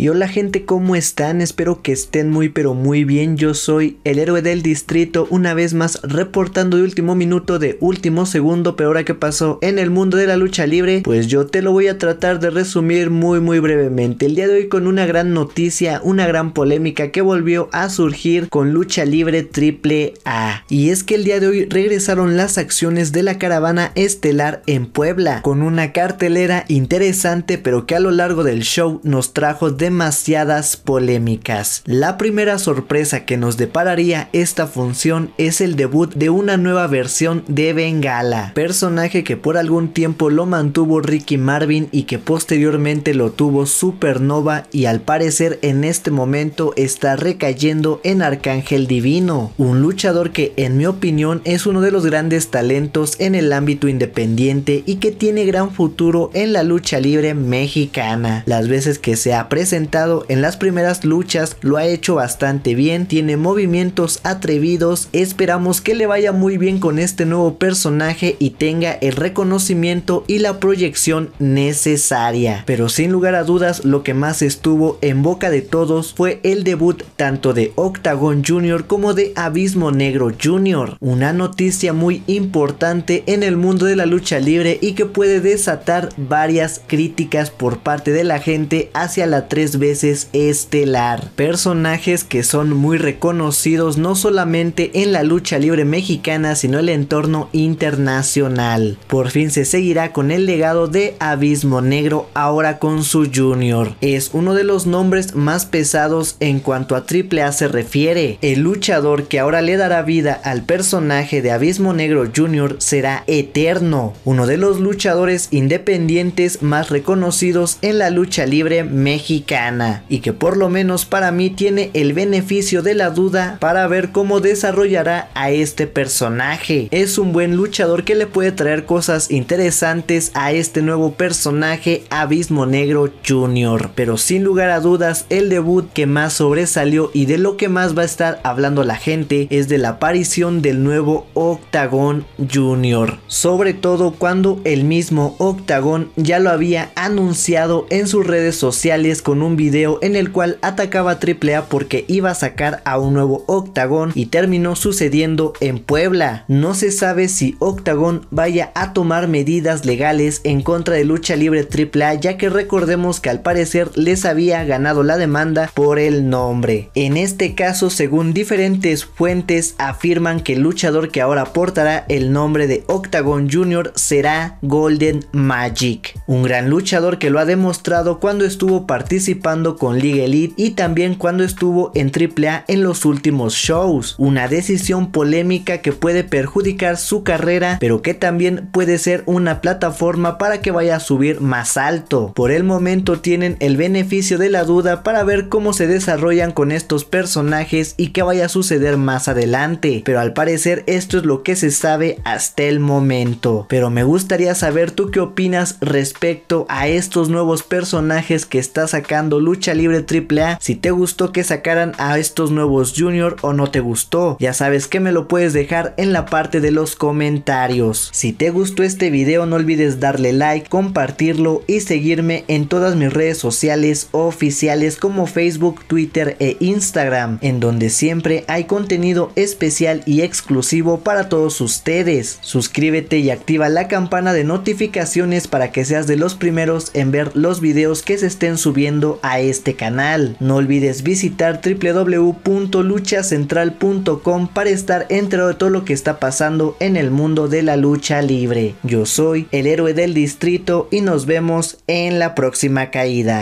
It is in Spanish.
Y hola gente, ¿cómo están? Espero que estén muy pero muy bien. Yo soy el héroe del distrito, una vez más reportando de último minuto, de último segundo, pero ahora que pasó en el mundo de la lucha libre, pues yo te lo voy a tratar de resumir muy muy brevemente. El día de hoy con una gran noticia, una gran polémica que volvió a surgir con lucha libre triple A. Y es que el día de hoy regresaron las acciones de la caravana estelar en Puebla, con una cartelera interesante pero que a lo largo del show nos trajo de demasiadas polémicas. La primera sorpresa que nos depararía esta función es el debut de una nueva versión de Bengala, personaje que por algún tiempo lo mantuvo Ricky Marvin y que posteriormente lo tuvo Supernova y al parecer en este momento está recayendo en Arcángel Divino, un luchador que en mi opinión es uno de los grandes talentos en el ámbito independiente y que tiene gran futuro en la lucha libre mexicana. Las veces que se ha presentado en las primeras luchas lo ha hecho bastante bien, tiene movimientos atrevidos, esperamos que le vaya muy bien con este nuevo personaje y tenga el reconocimiento y la proyección necesaria. Pero sin lugar a dudas lo que más estuvo en boca de todos fue el debut tanto de Octagon Jr. como de Abismo Negro Jr. Una noticia muy importante en el mundo de la lucha libre y que puede desatar varias críticas por parte de la gente hacia la 3 veces estelar. Personajes que son muy reconocidos no solamente en la lucha libre mexicana, sino en el entorno internacional. Por fin se seguirá con el legado de Abismo Negro, ahora con su Junior. Es uno de los nombres más pesados en cuanto a AAA se refiere. El luchador que ahora le dará vida al personaje de Abismo Negro Junior será Eterno, uno de los luchadores independientes más reconocidos en la lucha libre mexicana y que por lo menos para mí tiene el beneficio de la duda para ver cómo desarrollará a este personaje. Es un buen luchador que le puede traer cosas interesantes a este nuevo personaje Abismo Negro junior, Pero sin lugar a dudas el debut que más sobresalió y de lo que más va a estar hablando la gente es de la aparición del nuevo Octagón junior Sobre todo cuando el mismo Octagón ya lo había anunciado en sus redes sociales con un video en el cual atacaba a AAA porque iba a sacar a un nuevo Octagon y terminó sucediendo en Puebla. No se sabe si Octagon vaya a tomar medidas legales en contra de lucha libre AAA ya que recordemos que al parecer les había ganado la demanda por el nombre. En este caso según diferentes fuentes afirman que el luchador que ahora portará el nombre de Octagon Jr. será Golden Magic, un gran luchador que lo ha demostrado cuando estuvo participando participando con League Elite y también cuando estuvo en AAA en los últimos shows. Una decisión polémica que puede perjudicar su carrera, pero que también puede ser una plataforma para que vaya a subir más alto. Por el momento tienen el beneficio de la duda para ver cómo se desarrollan con estos personajes y qué vaya a suceder más adelante, pero al parecer esto es lo que se sabe hasta el momento. Pero me gustaría saber tú qué opinas respecto a estos nuevos personajes que está sacando Lucha Libre AAA. Si te gustó que sacaran a estos nuevos Junior o no te gustó, ya sabes que me lo puedes dejar en la parte de los comentarios. Si te gustó este video no olvides darle like, compartirlo y seguirme en todas mis redes sociales oficiales como Facebook, Twitter e Instagram, en donde siempre hay contenido especial y exclusivo para todos ustedes. Suscríbete y activa la campana de notificaciones para que seas de los primeros en ver los videos que se estén subiendo a este canal. No olvides visitar www.luchacentral.com para estar enterado de todo lo que está pasando en el mundo de la lucha libre. Yo soy el héroe del distrito y nos vemos en la próxima caída.